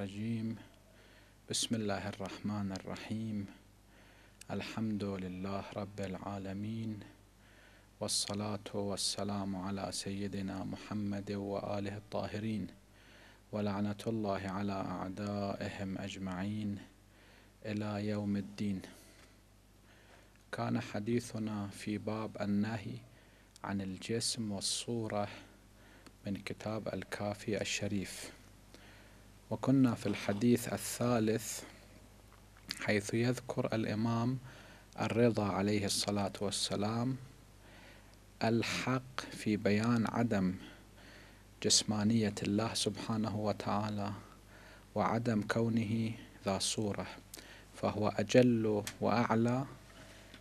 الرجيم بسم الله الرحمن الرحيم الحمد لله رب العالمين والصلاة والسلام على سيدنا محمد وآله الطاهرين ولعنة الله على أعدائهم أجمعين إلى يوم الدين كان حديثنا في باب النهي عن الجسم والصورة من كتاب الكافي الشريف وكنا في الحديث الثالث حيث يذكر الإمام الرضا عليه الصلاة والسلام الحق في بيان عدم جسمانية الله سبحانه وتعالى وعدم كونه ذا صورة فهو أجل وأعلى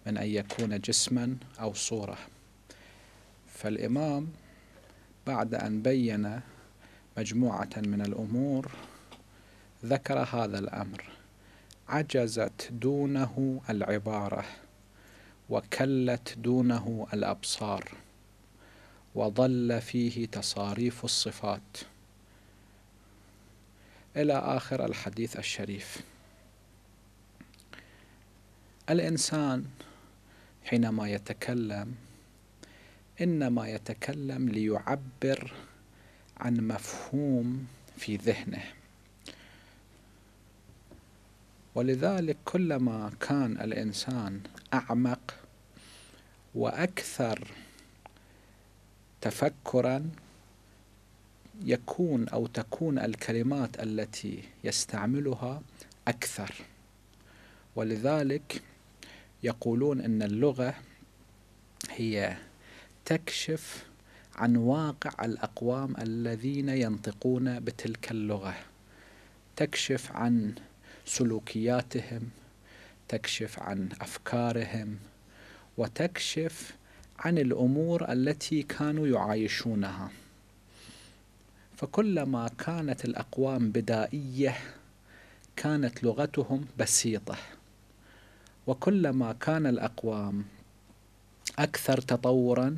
من أن يكون جسما أو صورة فالإمام بعد أن بين مجموعة من الأمور ذكر هذا الأمر عجزت دونه العبارة وكلت دونه الأبصار وضل فيه تصاريف الصفات إلى آخر الحديث الشريف الإنسان حينما يتكلم إنما يتكلم ليعبر عن مفهوم في ذهنه ولذلك كلما كان الإنسان أعمق وأكثر تفكرا يكون أو تكون الكلمات التي يستعملها أكثر ولذلك يقولون أن اللغة هي تكشف عن واقع الأقوام الذين ينطقون بتلك اللغة تكشف عن سلوكياتهم تكشف عن افكارهم وتكشف عن الامور التي كانوا يعايشونها فكلما كانت الاقوام بدائيه كانت لغتهم بسيطه وكلما كان الاقوام اكثر تطورا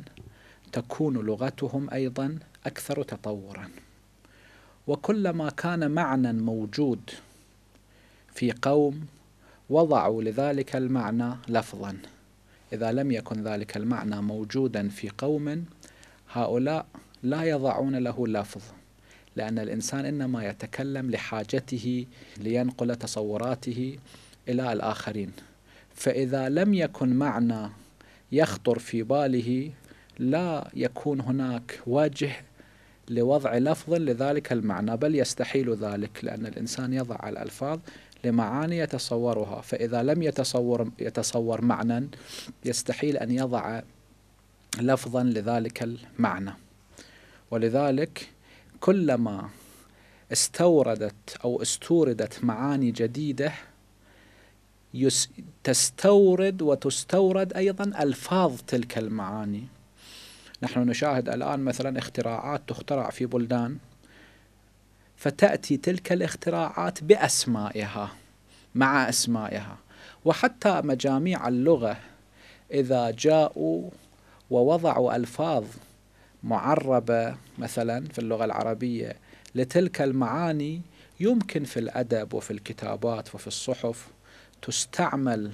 تكون لغتهم ايضا اكثر تطورا وكلما كان معنى موجود في قوم وضعوا لذلك المعنى لفظا إذا لم يكن ذلك المعنى موجودا في قوم هؤلاء لا يضعون له لفظ لأن الإنسان إنما يتكلم لحاجته لينقل تصوراته إلى الآخرين فإذا لم يكن معنى يخطر في باله لا يكون هناك وجه لوضع لفظ لذلك المعنى بل يستحيل ذلك لأن الإنسان يضع الألفاظ لمعاني يتصورها فإذا لم يتصور, يتصور معنى يستحيل أن يضع لفظا لذلك المعنى ولذلك كلما استوردت أو استوردت معاني جديدة تستورد وتستورد أيضا ألفاظ تلك المعاني نحن نشاهد الآن مثلا اختراعات تخترع في بلدان فتأتي تلك الاختراعات بأسمائها مع أسمائها وحتى مجاميع اللغة إذا جاءوا ووضعوا ألفاظ معربة مثلا في اللغة العربية لتلك المعاني يمكن في الأدب وفي الكتابات وفي الصحف تستعمل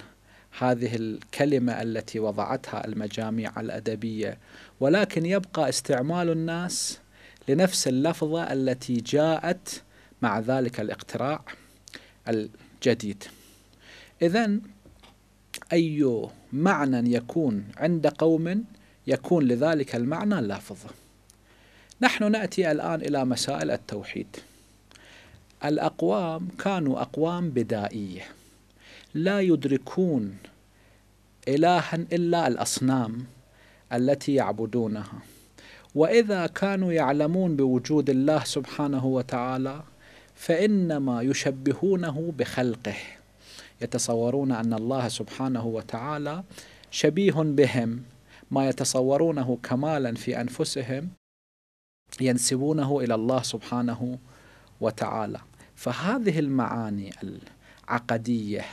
هذه الكلمة التي وضعتها المجاميع الأدبية ولكن يبقى استعمال الناس لنفس اللفظة التي جاءت مع ذلك الاقتراع الجديد إذا أي معنى يكون عند قوم يكون لذلك المعنى لفظ نحن نأتي الآن إلى مسائل التوحيد الأقوام كانوا أقوام بدائية لا يدركون إلها إلا الأصنام التي يعبدونها واذا كانوا يعلمون بوجود الله سبحانه وتعالى فانما يشبهونه بخلقه يتصورون ان الله سبحانه وتعالى شبيه بهم ما يتصورونه كمالا في انفسهم ينسبونه الى الله سبحانه وتعالى فهذه المعاني العقديه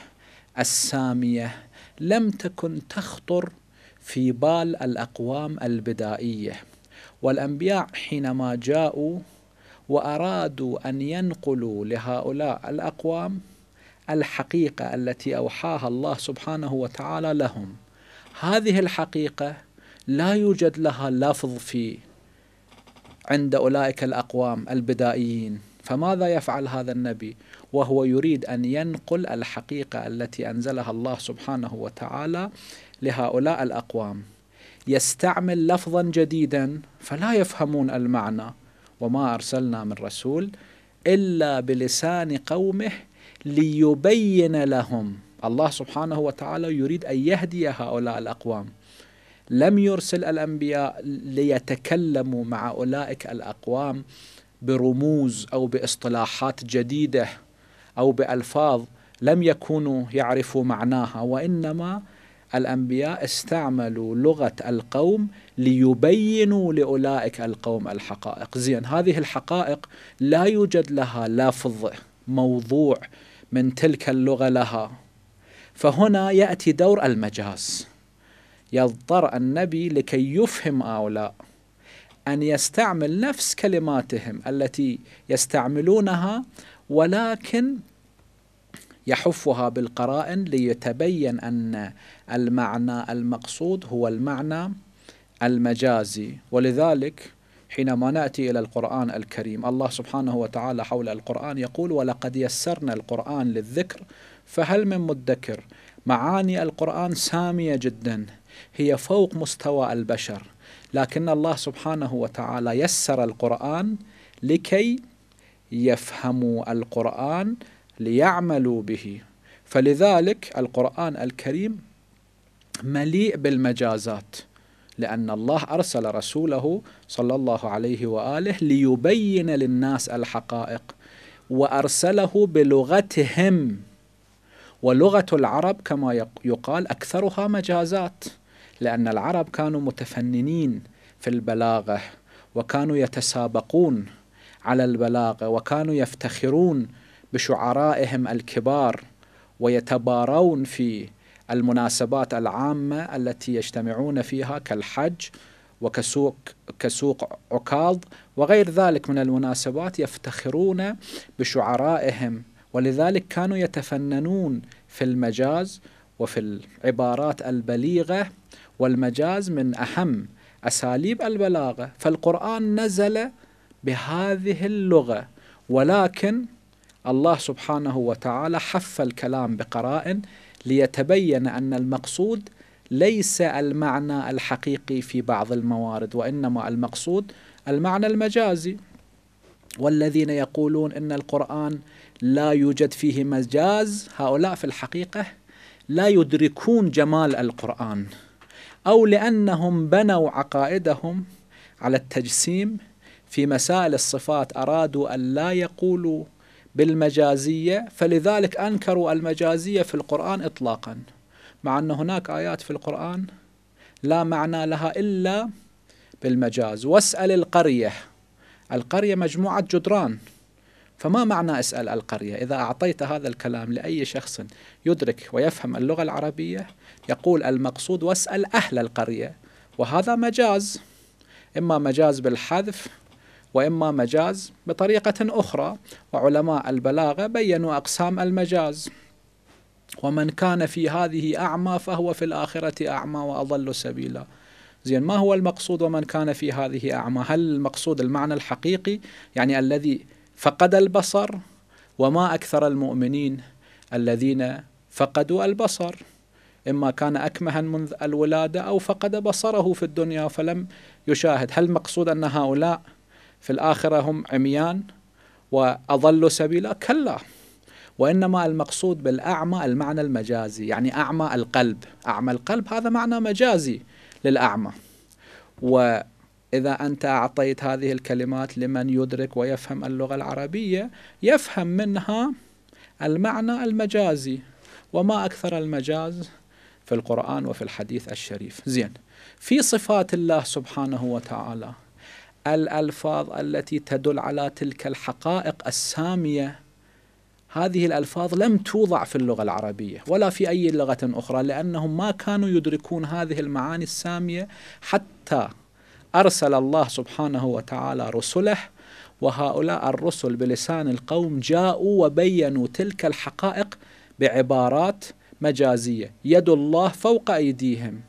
الساميه لم تكن تخطر في بال الاقوام البدائيه والأنبياء حينما جاءوا وأرادوا أن ينقلوا لهؤلاء الأقوام الحقيقة التي أوحاها الله سبحانه وتعالى لهم هذه الحقيقة لا يوجد لها لفظ في عند أولئك الأقوام البدائيين فماذا يفعل هذا النبي وهو يريد أن ينقل الحقيقة التي أنزلها الله سبحانه وتعالى لهؤلاء الأقوام يستعمل لفظا جديدا فلا يفهمون المعنى وما أرسلنا من رسول إلا بلسان قومه ليبين لهم الله سبحانه وتعالى يريد أن يهدي هؤلاء الأقوام لم يرسل الأنبياء ليتكلموا مع أولئك الأقوام برموز أو باصطلاحات جديدة أو بألفاظ لم يكونوا يعرفوا معناها وإنما الأنبياء استعملوا لغة القوم ليبينوا لأولئك القوم الحقائق زين هذه الحقائق لا يوجد لها لفظ موضوع من تلك اللغة لها فهنا يأتي دور المجاز يضطر النبي لكي يفهم هؤلاء أن يستعمل نفس كلماتهم التي يستعملونها ولكن يحفها بالقرائن ليتبين أن المعنى المقصود هو المعنى المجازي ولذلك حينما ناتي الى القران الكريم الله سبحانه وتعالى حول القران يقول ولقد يسرنا القران للذكر فهل من مدكر معاني القران ساميه جدا هي فوق مستوى البشر لكن الله سبحانه وتعالى يسر القران لكي يفهموا القران ليعملوا به فلذلك القرآن الكريم مليء بالمجازات لأن الله أرسل رسوله صلى الله عليه وآله ليبين للناس الحقائق وأرسله بلغتهم ولغة العرب كما يقال أكثرها مجازات لأن العرب كانوا متفننين في البلاغة وكانوا يتسابقون على البلاغة وكانوا يفتخرون بشعرائهم الكبار ويتبارون في المناسبات العامة التي يجتمعون فيها كالحج وكسوق كسوق عكاظ وغير ذلك من المناسبات يفتخرون بشعرائهم ولذلك كانوا يتفننون في المجاز وفي العبارات البليغة والمجاز من أهم أساليب البلاغة فالقرآن نزل بهذه اللغة ولكن الله سبحانه وتعالى حف الكلام بقرائن ليتبين أن المقصود ليس المعنى الحقيقي في بعض الموارد وإنما المقصود المعنى المجازي والذين يقولون ان القران لا يوجد فيه مجاز هؤلاء في الحقيقه لا يدركون جمال القران او لانهم بنوا عقائدهم على التجسيم في مسائل الصفات ارادوا ان لا يقولوا بالمجازية فلذلك أنكروا المجازية في القرآن إطلاقا مع أن هناك آيات في القرآن لا معنى لها إلا بالمجاز واسأل القرية القرية مجموعة جدران فما معنى اسأل القرية إذا أعطيت هذا الكلام لأي شخص يدرك ويفهم اللغة العربية يقول المقصود واسأل أهل القرية وهذا مجاز إما مجاز بالحذف وإما مجاز بطريقة أخرى وعلماء البلاغة بيّنوا أقسام المجاز ومن كان في هذه أعمى فهو في الآخرة أعمى وأضل سبيلا زين ما هو المقصود ومن كان في هذه أعمى هل المقصود المعنى الحقيقي يعني الذي فقد البصر وما أكثر المؤمنين الذين فقدوا البصر إما كان أكمها منذ الولادة أو فقد بصره في الدنيا فلم يشاهد هل مقصود أن هؤلاء في الآخرة هم عميان وأضلوا سبيلا كلا وإنما المقصود بالأعمى المعنى المجازي يعني أعمى القلب أعمى القلب هذا معنى مجازي للأعمى وإذا أنت أعطيت هذه الكلمات لمن يدرك ويفهم اللغة العربية يفهم منها المعنى المجازي وما أكثر المجاز في القرآن وفي الحديث الشريف زين في صفات الله سبحانه وتعالى الألفاظ التي تدل على تلك الحقائق السامية هذه الألفاظ لم توضع في اللغة العربية ولا في أي لغة أخرى لأنهم ما كانوا يدركون هذه المعاني السامية حتى أرسل الله سبحانه وتعالى رسله وهؤلاء الرسل بلسان القوم جاءوا وبينوا تلك الحقائق بعبارات مجازية يد الله فوق أيديهم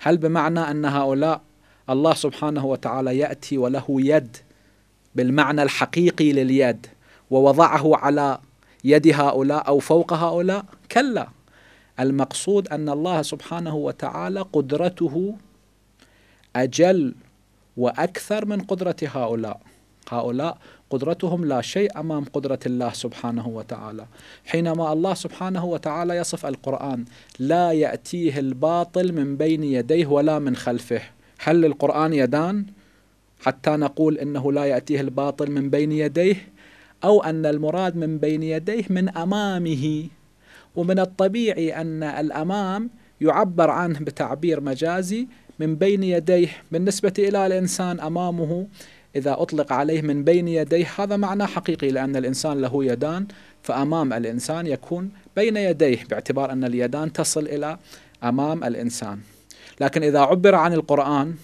هل بمعنى أن هؤلاء الله سبحانه وتعالى يأتي وله يد بالمعنى الحقيقي لليد ووضعه على يد هؤلاء أو فوق هؤلاء كلا المقصود أن الله سبحانه وتعالى قدرته أجل وأكثر من قدرة هؤلاء هؤلاء قدرتهم لا شيء امام قدره الله سبحانه وتعالى حينما الله سبحانه وتعالى يصف القران لا ياتيه الباطل من بين يديه ولا من خلفه هل القرآن يدان حتى نقول إنه لا يأتيه الباطل من بين يديه أو أن المراد من بين يديه من أمامه ومن الطبيعي أن الأمام يعبر عنه بتعبير مجازي من بين يديه بالنسبة إلى الإنسان أمامه إذا أطلق عليه من بين يديه هذا معنى حقيقي لأن الإنسان له يدان فأمام الإنسان يكون بين يديه باعتبار أن اليدان تصل إلى أمام الإنسان لكن إذا عبر عن القرآن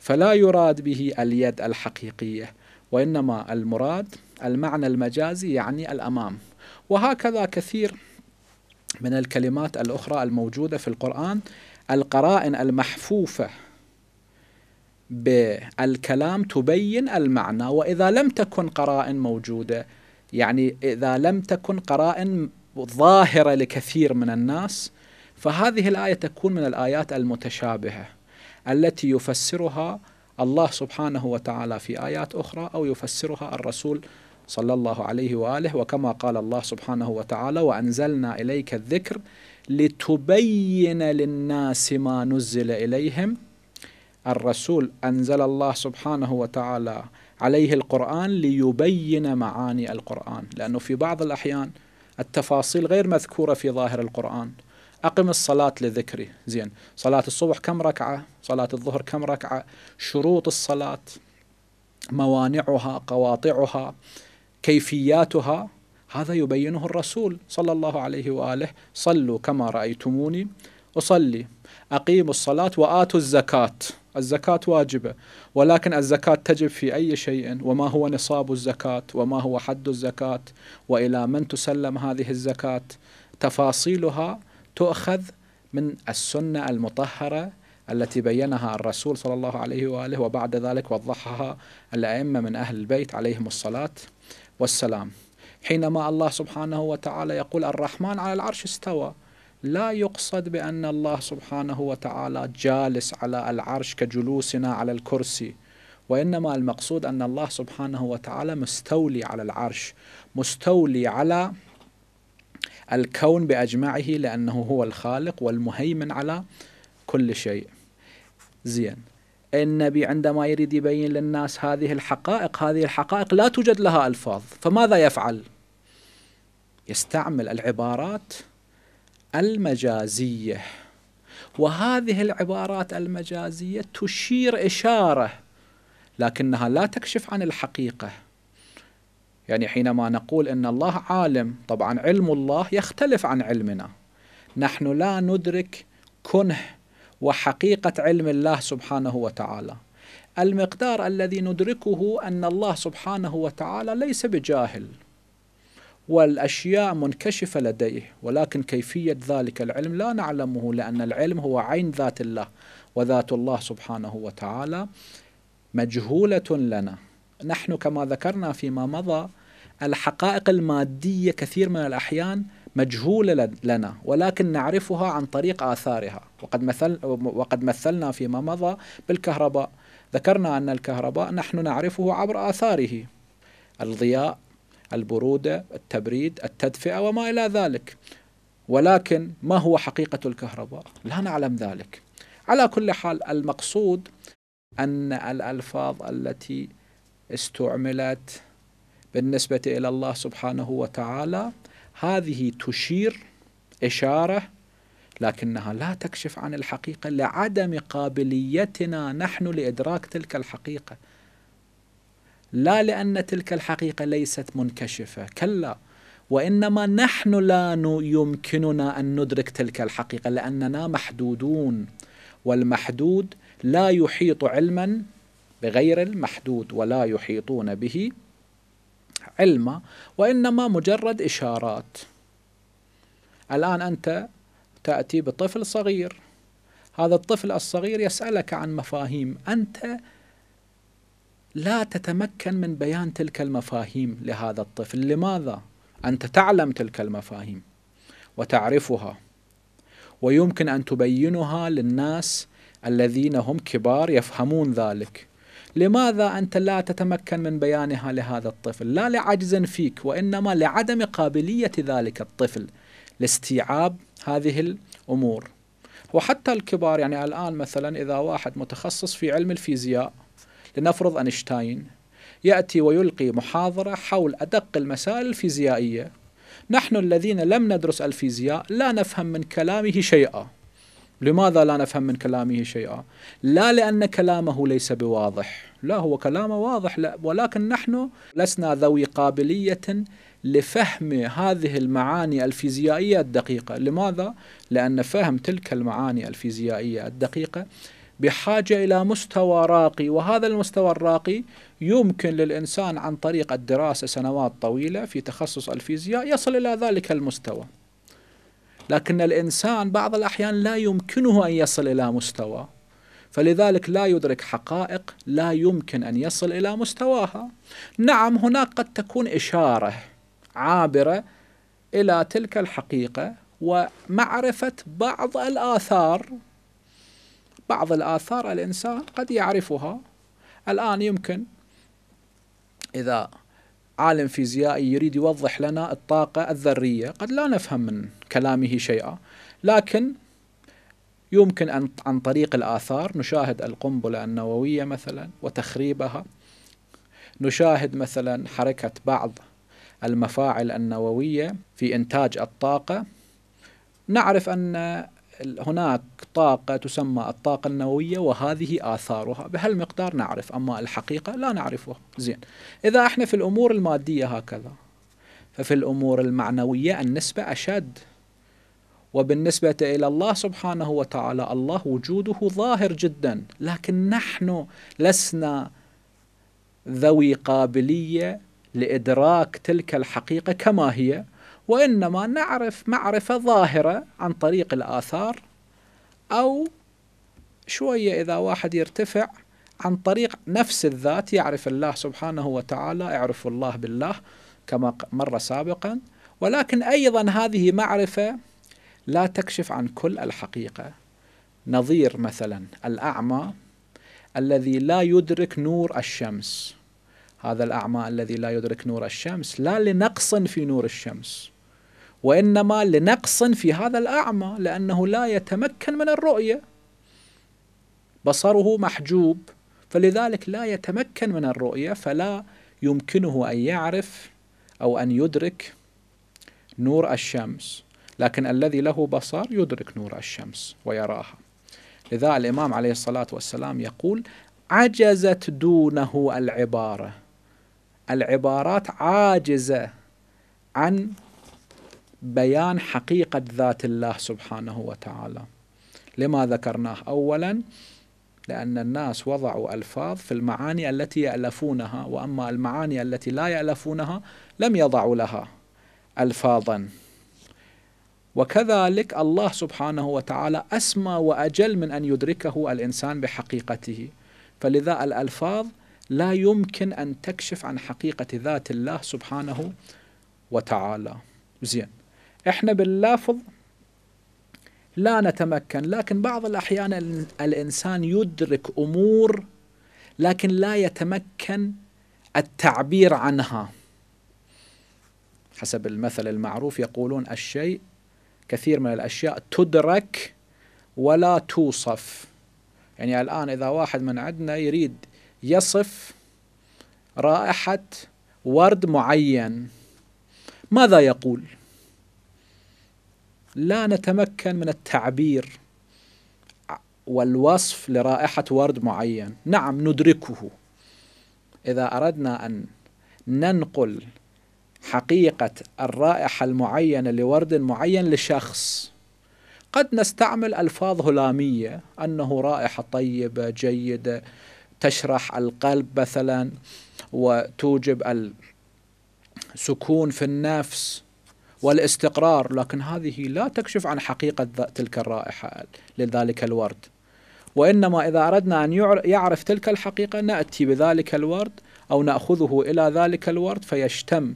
فلا يراد به اليد الحقيقية وإنما المراد المعنى المجازي يعني الأمام وهكذا كثير من الكلمات الأخرى الموجودة في القرآن القرائن المحفوفة بالكلام تبين المعنى وإذا لم تكن قرائن موجودة يعني إذا لم تكن قرائن ظاهرة لكثير من الناس فهذه الآية تكون من الآيات المتشابهة التي يفسرها الله سبحانه وتعالى في آيات أخرى أو يفسرها الرسول صلى الله عليه وآله وكما قال الله سبحانه وتعالى وأنزلنا إليك الذكر لتبين للناس ما نزل إليهم الرسول أنزل الله سبحانه وتعالى عليه القرآن ليبين معاني القرآن لأنه في بعض الأحيان التفاصيل غير مذكورة في ظاهر القرآن أقم الصلاة لذكري زين صلاة الصبح كم ركعة صلاة الظهر كم ركعة شروط الصلاة موانعها قواطعها كيفياتها هذا يبينه الرسول صلى الله عليه وآله صلوا كما رأيتموني أصلي أقيموا الصلاة وآتوا الزكاة الزكاة واجبة ولكن الزكاة تجب في أي شيء وما هو نصاب الزكاة وما هو حد الزكاة وإلى من تسلم هذه الزكاة تفاصيلها تؤخذ من السنة المطهرة التي بينها الرسول صلى الله عليه وآله وبعد ذلك وضحها الأئمة من أهل البيت عليهم الصلاة والسلام حينما الله سبحانه وتعالى يقول الرحمن على العرش استوى لا يقصد بأن الله سبحانه وتعالى جالس على العرش كجلوسنا على الكرسي وإنما المقصود أن الله سبحانه وتعالى مستولي على العرش مستولي على الكون باجمعه لانه هو الخالق والمهيمن على كل شيء. زين النبي عندما يريد يبين للناس هذه الحقائق هذه الحقائق لا توجد لها الفاظ فماذا يفعل؟ يستعمل العبارات المجازيه وهذه العبارات المجازيه تشير اشاره لكنها لا تكشف عن الحقيقه يعني حينما نقول ان الله عالم طبعا علم الله يختلف عن علمنا نحن لا ندرك كنه وحقيقه علم الله سبحانه وتعالى المقدار الذي ندركه ان الله سبحانه وتعالى ليس بجاهل والاشياء منكشفه لديه ولكن كيفيه ذلك العلم لا نعلمه لان العلم هو عين ذات الله وذات الله سبحانه وتعالى مجهوله لنا نحن كما ذكرنا فيما مضى الحقائق المادية كثير من الأحيان مجهولة لنا ولكن نعرفها عن طريق آثارها وقد, مثل وقد مثلنا فيما مضى بالكهرباء ذكرنا أن الكهرباء نحن نعرفه عبر آثاره الضياء البرودة التبريد التدفئة وما إلى ذلك ولكن ما هو حقيقة الكهرباء لا نعلم ذلك على كل حال المقصود أن الألفاظ التي استعملت بالنسبة إلى الله سبحانه وتعالى هذه تشير إشارة لكنها لا تكشف عن الحقيقة لعدم قابليتنا نحن لإدراك تلك الحقيقة لا لأن تلك الحقيقة ليست منكشفة كلا وإنما نحن لا يمكننا أن ندرك تلك الحقيقة لأننا محدودون والمحدود لا يحيط علما بغير المحدود ولا يحيطون به علما وإنما مجرد إشارات الآن أنت تأتي بطفل صغير هذا الطفل الصغير يسألك عن مفاهيم أنت لا تتمكن من بيان تلك المفاهيم لهذا الطفل لماذا؟ أنت تعلم تلك المفاهيم وتعرفها ويمكن أن تبينها للناس الذين هم كبار يفهمون ذلك لماذا أنت لا تتمكن من بيانها لهذا الطفل لا لعجز فيك وإنما لعدم قابلية ذلك الطفل لاستيعاب هذه الأمور وحتى الكبار يعني الآن مثلا إذا واحد متخصص في علم الفيزياء لنفرض أينشتاين يأتي ويلقي محاضرة حول أدق المسائل الفيزيائية نحن الذين لم ندرس الفيزياء لا نفهم من كلامه شيئا لماذا لا نفهم من كلامه شيئا لا لأن كلامه ليس بواضح لا هو كلامه واضح لا ولكن نحن لسنا ذوي قابلية لفهم هذه المعاني الفيزيائية الدقيقة لماذا؟ لأن فهم تلك المعاني الفيزيائية الدقيقة بحاجة إلى مستوى راقي وهذا المستوى الراقي يمكن للإنسان عن طريق الدراسة سنوات طويلة في تخصص الفيزياء يصل إلى ذلك المستوى لكن الإنسان بعض الأحيان لا يمكنه أن يصل إلى مستوى فلذلك لا يدرك حقائق لا يمكن أن يصل إلى مستواها نعم هناك قد تكون إشارة عابرة إلى تلك الحقيقة ومعرفة بعض الآثار بعض الآثار الإنسان قد يعرفها الآن يمكن إذا عالم فيزيائي يريد يوضح لنا الطاقة الذرية قد لا نفهم من كلامه شيئا لكن يمكن أن عن طريق الآثار نشاهد القنبلة النووية مثلا وتخريبها نشاهد مثلا حركة بعض المفاعل النووية في إنتاج الطاقة نعرف أن هناك طاقة تسمى الطاقة النووية وهذه آثارها بهالمقدار نعرف أما الحقيقة لا نعرفها زين إذا إحنا في الأمور المادية هكذا ففي الأمور المعنوية النسبة أشد وبالنسبة إلى الله سبحانه وتعالى الله وجوده ظاهر جدا لكن نحن لسنا ذوي قابلية لإدراك تلك الحقيقة كما هي وإنما نعرف معرفة ظاهرة عن طريق الآثار أو شوية إذا واحد يرتفع عن طريق نفس الذات يعرف الله سبحانه وتعالى اعرف الله بالله كما مر سابقا ولكن أيضا هذه معرفة لا تكشف عن كل الحقيقة نظير مثلا الأعمى الذي لا يدرك نور الشمس هذا الأعمى الذي لا يدرك نور الشمس لا لنقص في نور الشمس وإنما لنقص في هذا الأعمى لأنه لا يتمكن من الرؤية بصره محجوب فلذلك لا يتمكن من الرؤية فلا يمكنه أن يعرف أو أن يدرك نور الشمس لكن الذي له بصر يدرك نور الشمس ويراها لذا الإمام عليه الصلاة والسلام يقول عجزت دونه العبارة العبارات عاجزة عن بيان حقيقة ذات الله سبحانه وتعالى لما ذكرناه أولا لأن الناس وضعوا ألفاظ في المعاني التي يألفونها وأما المعاني التي لا يألفونها لم يضعوا لها ألفاظا وكذلك الله سبحانه وتعالى أسمى وأجل من أن يدركه الإنسان بحقيقته فلذا الألفاظ لا يمكن أن تكشف عن حقيقة ذات الله سبحانه وتعالى زين احنا باللافظ لا نتمكن لكن بعض الأحيان الإنسان يدرك أمور لكن لا يتمكن التعبير عنها حسب المثل المعروف يقولون الشيء كثير من الأشياء تدرك ولا توصف يعني الآن إذا واحد من عندنا يريد يصف رائحة ورد معين ماذا يقول؟ لا نتمكن من التعبير والوصف لرائحة ورد معين نعم ندركه إذا أردنا أن ننقل حقيقة الرائحة المعينة لورد معين لشخص قد نستعمل ألفاظ هلامية أنه رائحة طيبة جيدة تشرح القلب مثلا وتوجب السكون في النفس والاستقرار لكن هذه لا تكشف عن حقيقة تلك الرائحة لذلك الورد وإنما إذا أردنا أن يعرف تلك الحقيقة نأتي بذلك الورد أو نأخذه إلى ذلك الورد فيشتم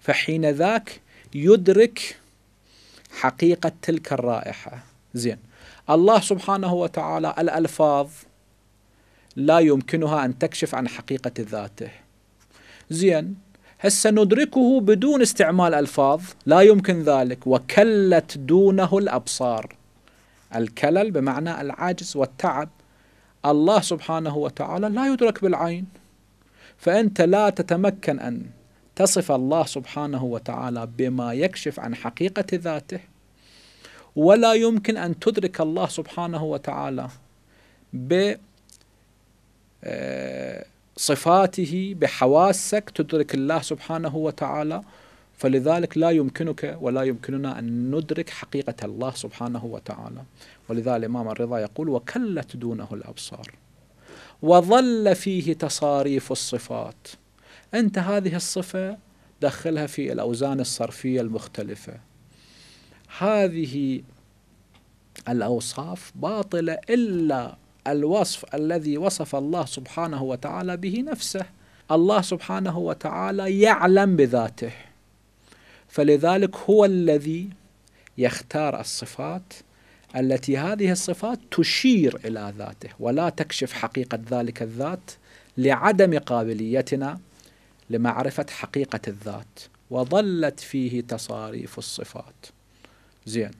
فحين ذاك يدرك حقيقة تلك الرائحة زين الله سبحانه وتعالى الألفاظ لا يمكنها أن تكشف عن حقيقة ذاته زين هسه ندركه بدون استعمال ألفاظ لا يمكن ذلك وكلت دونه الأبصار الكلل بمعنى العجز والتعب الله سبحانه وتعالى لا يدرك بالعين فأنت لا تتمكن أن تصف الله سبحانه وتعالى بما يكشف عن حقيقة ذاته ولا يمكن أن تدرك الله سبحانه وتعالى ب آه، صفاته بحواسك تدرك الله سبحانه وتعالى فلذلك لا يمكنك ولا يمكننا أن ندرك حقيقة الله سبحانه وتعالى ولذلك الإمام الرضا يقول وكلت دونه الأبصار وظل فيه تصاريف الصفات أنت هذه الصفة دخلها في الأوزان الصرفية المختلفة هذه الأوصاف باطلة إلا الوصف الذي وصف الله سبحانه وتعالى به نفسه الله سبحانه وتعالى يعلم بذاته فلذلك هو الذي يختار الصفات التي هذه الصفات تشير الى ذاته ولا تكشف حقيقه ذلك الذات لعدم قابليتنا لمعرفه حقيقه الذات وظلت فيه تصاريف الصفات زين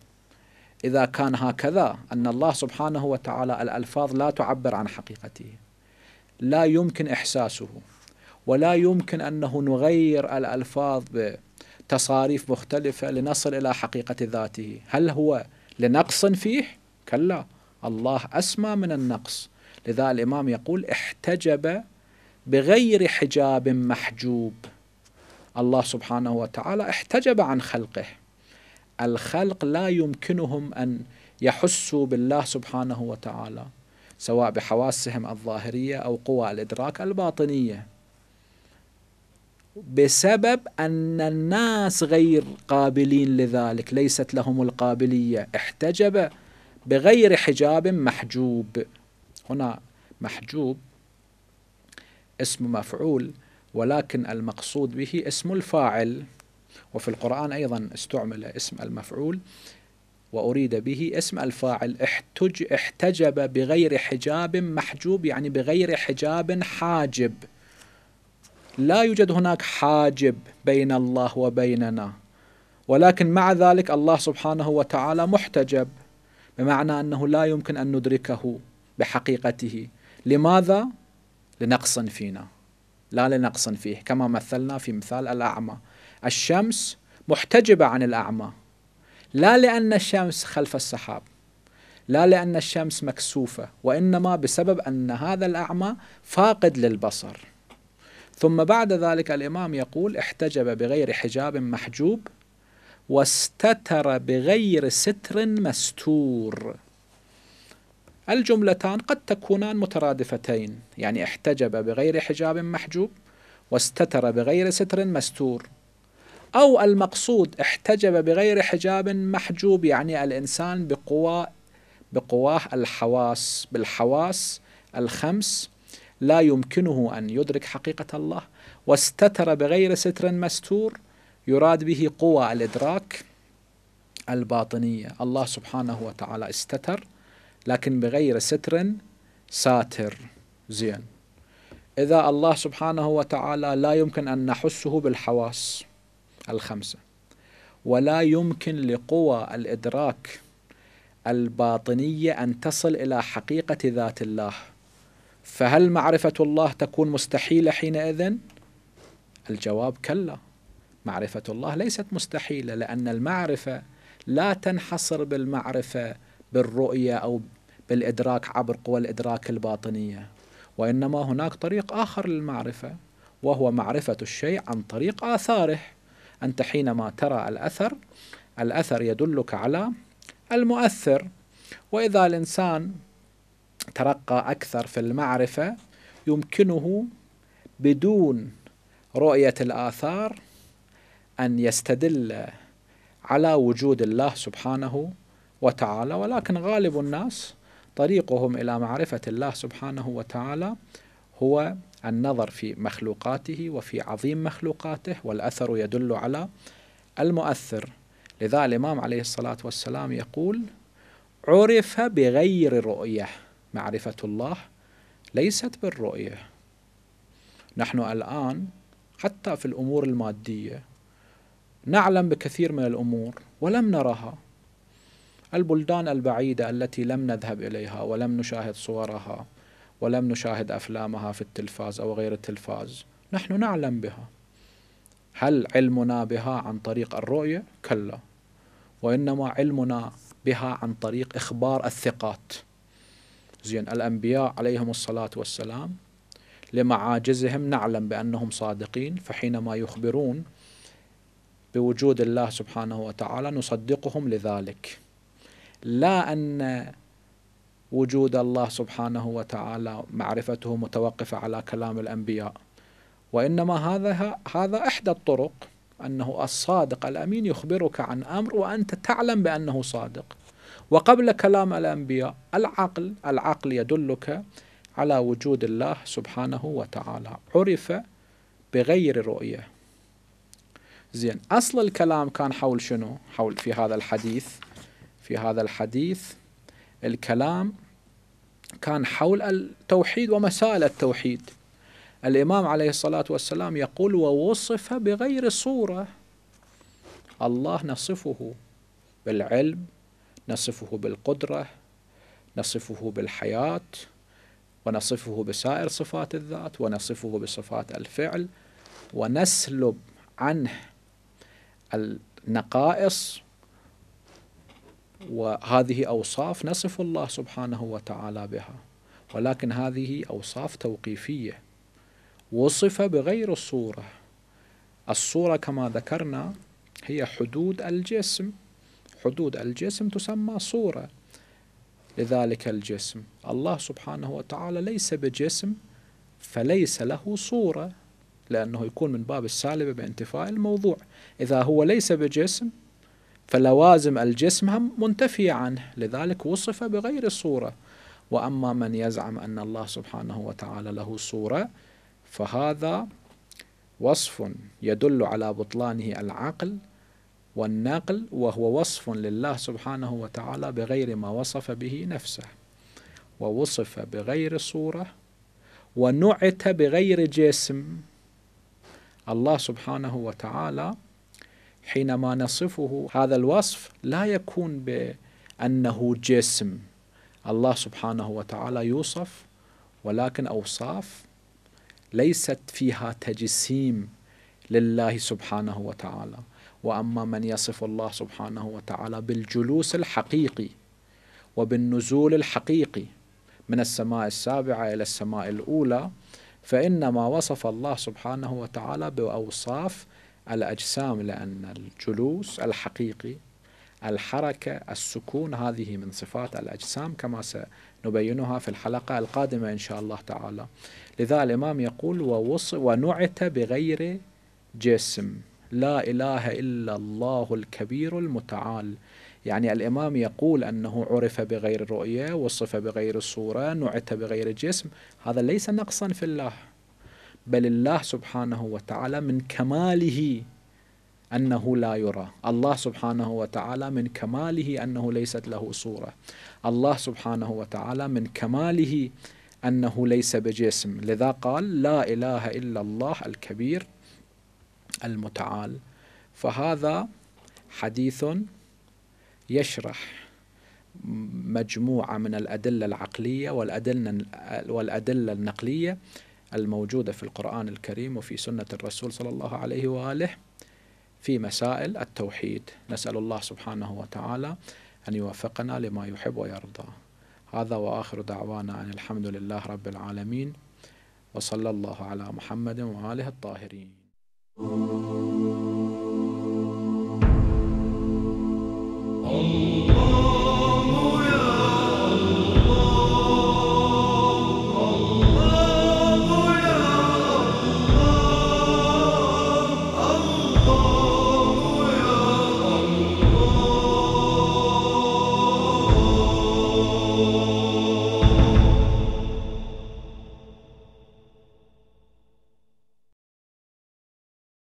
إذا كان هكذا أن الله سبحانه وتعالى الألفاظ لا تعبر عن حقيقته لا يمكن إحساسه ولا يمكن أنه نغير الألفاظ بتصاريف مختلفة لنصل إلى حقيقة ذاته هل هو لنقص فيه؟ كلا الله أسمى من النقص لذا الإمام يقول احتجب بغير حجاب محجوب الله سبحانه وتعالى احتجب عن خلقه الخلق لا يمكنهم أن يحسوا بالله سبحانه وتعالى سواء بحواسهم الظاهرية أو قوى الإدراك الباطنية بسبب أن الناس غير قابلين لذلك ليست لهم القابلية احتجب بغير حجاب محجوب هنا محجوب اسم مفعول ولكن المقصود به اسم الفاعل وفي القرآن أيضا استعمل اسم المفعول وأريد به اسم الفاعل احتج احتجب بغير حجاب محجوب يعني بغير حجاب حاجب لا يوجد هناك حاجب بين الله وبيننا ولكن مع ذلك الله سبحانه وتعالى محتجب بمعنى أنه لا يمكن أن ندركه بحقيقته لماذا؟ لنقص فينا لا لنقص فيه كما مثلنا في مثال الأعمى الشمس محتجبة عن الأعمى لا لأن الشمس خلف السحاب لا لأن الشمس مكسوفة وإنما بسبب أن هذا الأعمى فاقد للبصر ثم بعد ذلك الإمام يقول احتجب بغير حجاب محجوب واستتر بغير ستر مستور الجملتان قد تكونان مترادفتين يعني احتجب بغير حجاب محجوب واستتر بغير ستر مستور أو المقصود احتجب بغير حجاب محجوب يعني الإنسان بقوى بقواه الحواس بالحواس الخمس لا يمكنه أن يدرك حقيقة الله واستتر بغير ستر مستور يراد به قوى الإدراك الباطنية الله سبحانه وتعالى استتر لكن بغير ستر ساتر زين إذا الله سبحانه وتعالى لا يمكن أن نحسه بالحواس الخمسة ولا يمكن لقوى الإدراك الباطنية أن تصل إلى حقيقة ذات الله فهل معرفة الله تكون مستحيلة حينئذ؟ الجواب كلا معرفة الله ليست مستحيلة لأن المعرفة لا تنحصر بالمعرفة بالرؤية أو بالإدراك عبر قوى الإدراك الباطنية وإنما هناك طريق آخر للمعرفة وهو معرفة الشيء عن طريق آثاره أنت حينما ترى الأثر الأثر يدلك على المؤثر وإذا الإنسان ترقى أكثر في المعرفة يمكنه بدون رؤية الآثار أن يستدل على وجود الله سبحانه وتعالى ولكن غالب الناس طريقهم إلى معرفة الله سبحانه وتعالى هو النظر في مخلوقاته وفي عظيم مخلوقاته والأثر يدل على المؤثر لذا الإمام عليه الصلاة والسلام يقول عرف بغير رؤية معرفة الله ليست بالرؤية نحن الآن حتى في الأمور المادية نعلم بكثير من الأمور ولم نرها البلدان البعيدة التي لم نذهب إليها ولم نشاهد صورها ولم نشاهد أفلامها في التلفاز أو غير التلفاز نحن نعلم بها هل علمنا بها عن طريق الرؤية؟ كلا وإنما علمنا بها عن طريق إخبار الثقات زين الأنبياء عليهم الصلاة والسلام لمعاجزهم نعلم بأنهم صادقين فحينما يخبرون بوجود الله سبحانه وتعالى نصدقهم لذلك لا أن وجود الله سبحانه وتعالى معرفته متوقفة على كلام الأنبياء وإنما هذا هذا إحدى الطرق أنه الصادق الأمين يخبرك عن أمر وأنت تعلم بأنه صادق وقبل كلام الأنبياء العقل العقل يدلك على وجود الله سبحانه وتعالى عرف بغير رؤية زين أصل الكلام كان حول شنو حول في هذا الحديث في هذا الحديث الكلام كان حول التوحيد ومسائل التوحيد الإمام عليه الصلاة والسلام يقول ووصف بغير صورة الله نصفه بالعلم نصفه بالقدرة نصفه بالحياة ونصفه بسائر صفات الذات ونصفه بصفات الفعل ونسلب عنه النقائص وهذه أوصاف نصف الله سبحانه وتعالى بها ولكن هذه أوصاف توقيفية وصف بغير الصورة الصورة كما ذكرنا هي حدود الجسم حدود الجسم تسمى صورة لذلك الجسم الله سبحانه وتعالى ليس بجسم فليس له صورة لأنه يكون من باب السالبة بانتفاء الموضوع إذا هو ليس بجسم فلوازم الجسم هم منتفية عنه لذلك وصف بغير صورة وأما من يزعم أن الله سبحانه وتعالى له صورة فهذا وصف يدل على بطلانه العقل والنقل وهو وصف لله سبحانه وتعالى بغير ما وصف به نفسه ووصف بغير صورة ونعت بغير جسم الله سبحانه وتعالى حينما نصفه هذا الوصف لا يكون بأنه جسم الله سبحانه وتعالى يوصف ولكن أوصاف ليست فيها تجسيم لله سبحانه وتعالى وأما من يصف الله سبحانه وتعالى بالجلوس الحقيقي وبالنزول الحقيقي من السماء السابعة إلى السماء الأولى فإنما وصف الله سبحانه وتعالى بأوصاف الأجسام لأن الجلوس الحقيقي الحركة السكون هذه من صفات الأجسام كما سنبينها في الحلقة القادمة إن شاء الله تعالى لذا الإمام يقول ووص ونعت بغير جسم لا إله إلا الله الكبير المتعال يعني الإمام يقول أنه عرف بغير رؤية وصف بغير صورة نعت بغير جسم هذا ليس نقصا في الله بل الله سبحانه وتعالى من كماله أنه لا يرى الله سبحانه وتعالى من كماله أنه ليست له صورة الله سبحانه وتعالى من كماله أنه ليس بجسم لذا قال لا إله إلا الله الكبير المتعال فهذا حديث يشرح مجموعة من الأدلة العقلية والأدلة, والأدلة النقلية الموجودة في القرآن الكريم وفي سنة الرسول صلى الله عليه وآله في مسائل التوحيد نسأل الله سبحانه وتعالى أن يوفقنا لما يحب ويرضى هذا وآخر دعوانا أن الحمد لله رب العالمين وصلى الله على محمد وآله الطاهرين الله